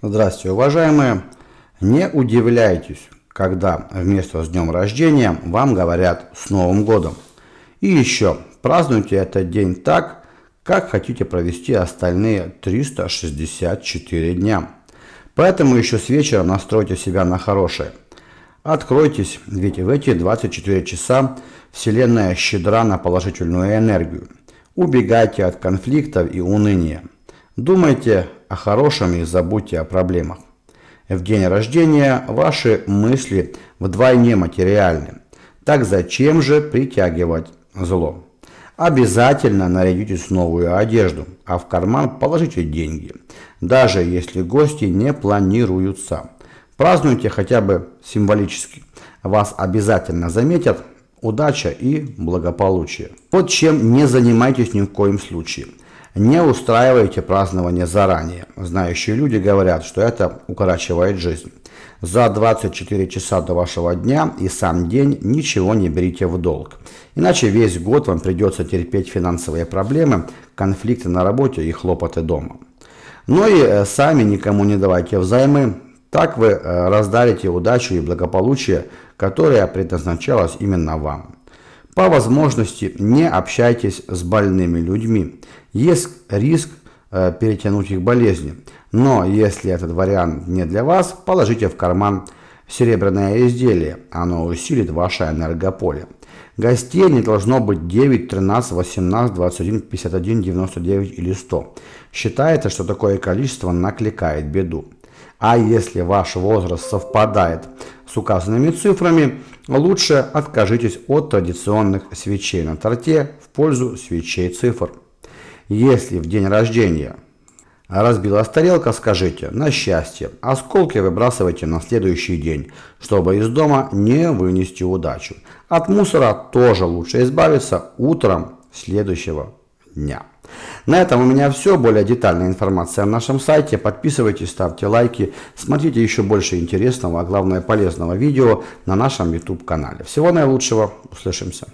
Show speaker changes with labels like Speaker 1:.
Speaker 1: Здравствуйте, уважаемые! Не удивляйтесь, когда вместо «С днем рождения» вам говорят «С Новым годом». И еще, празднуйте этот день так, как хотите провести остальные 364 дня. Поэтому еще с вечера настройте себя на хорошее. Откройтесь, ведь в эти 24 часа Вселенная щедра на положительную энергию. Убегайте от конфликтов и уныния. Думайте о хорошем и забудьте о проблемах. В день рождения ваши мысли вдвойне материальны. Так зачем же притягивать зло? Обязательно нарядитесь в новую одежду, а в карман положите деньги, даже если гости не планируются. Празднуйте хотя бы символически. Вас обязательно заметят удача и благополучие. Вот чем не занимайтесь ни в коем случае – не устраивайте празднование заранее. Знающие люди говорят, что это укорачивает жизнь. За 24 часа до вашего дня и сам день ничего не берите в долг. Иначе весь год вам придется терпеть финансовые проблемы, конфликты на работе и хлопоты дома. Но ну и э, сами никому не давайте взаймы. Так вы э, раздарите удачу и благополучие, которое предназначалось именно вам. По возможности не общайтесь с больными людьми. Есть риск э, перетянуть их болезни. Но если этот вариант не для вас, положите в карман серебряное изделие. Оно усилит ваше энергополе. Гостей не должно быть 9, 13, 18, 21, 51, 99 или 100. Считается, что такое количество накликает беду. А если ваш возраст совпадает с указанными цифрами, лучше откажитесь от традиционных свечей на торте в пользу свечей цифр. Если в день рождения разбилась тарелка, скажите «на счастье», осколки выбрасывайте на следующий день, чтобы из дома не вынести удачу. От мусора тоже лучше избавиться утром следующего дня. На этом у меня все. Более детальная информация на нашем сайте. Подписывайтесь, ставьте лайки. Смотрите еще больше интересного, а главное полезного видео на нашем YouTube-канале. Всего наилучшего. Услышимся.